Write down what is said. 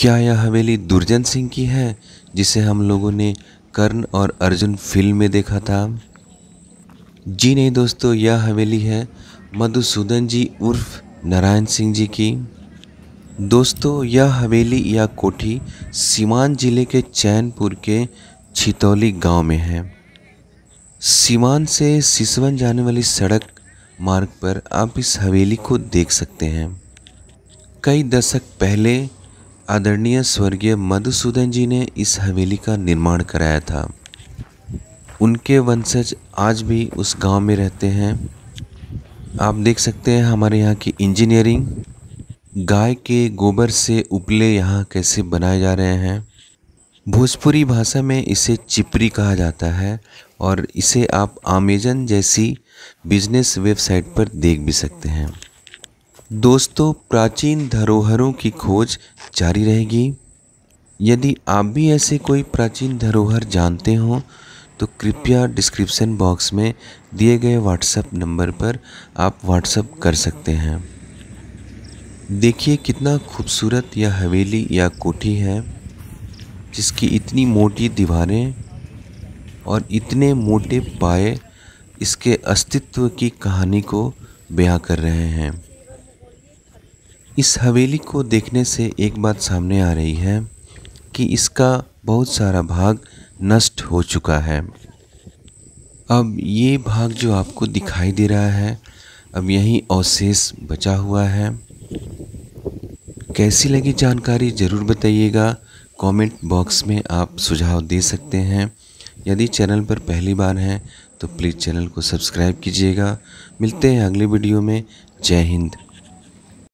क्या यह हवेली दुर्जन सिंह की है जिसे हम लोगों ने कर्ण और अर्जुन फिल्म में देखा था जी नहीं दोस्तों यह हवेली है मधुसूदन जी उर्फ नारायण सिंह जी की दोस्तों यह हवेली या कोठी सीमान जिले के चैनपुर के छितौली गांव में है सीमान से सिसवन जाने वाली सड़क मार्ग पर आप इस हवेली को देख सकते हैं कई दशक पहले आदरणीय स्वर्गीय मधुसूदन जी ने इस हवेली का निर्माण कराया था उनके वंशज आज भी उस गांव में रहते हैं आप देख सकते हैं हमारे यहाँ की इंजीनियरिंग गाय के गोबर से उपले यहाँ कैसे बनाए जा रहे हैं भोजपुरी भाषा में इसे चिपरी कहा जाता है और इसे आप अमेजन जैसी बिजनेस वेबसाइट पर देख भी सकते हैं दोस्तों प्राचीन धरोहरों की खोज जारी रहेगी यदि आप भी ऐसे कोई प्राचीन धरोहर जानते हो तो कृपया डिस्क्रिप्शन बॉक्स में दिए गए व्हाट्सएप नंबर पर आप व्हाट्सएप कर सकते हैं देखिए कितना खूबसूरत यह हवेली या कोठी है जिसकी इतनी मोटी दीवारें और इतने मोटे पाए इसके अस्तित्व की कहानी को बयां कर रहे हैं इस हवेली को देखने से एक बात सामने आ रही है कि इसका बहुत सारा भाग नष्ट हो चुका है अब ये भाग जो आपको दिखाई दे रहा है अब यही अवशेष बचा हुआ है कैसी लगी जानकारी ज़रूर बताइएगा कमेंट बॉक्स में आप सुझाव दे सकते हैं यदि चैनल पर पहली बार हैं तो प्लीज़ चैनल को सब्सक्राइब कीजिएगा मिलते हैं अगले वीडियो में जय हिंद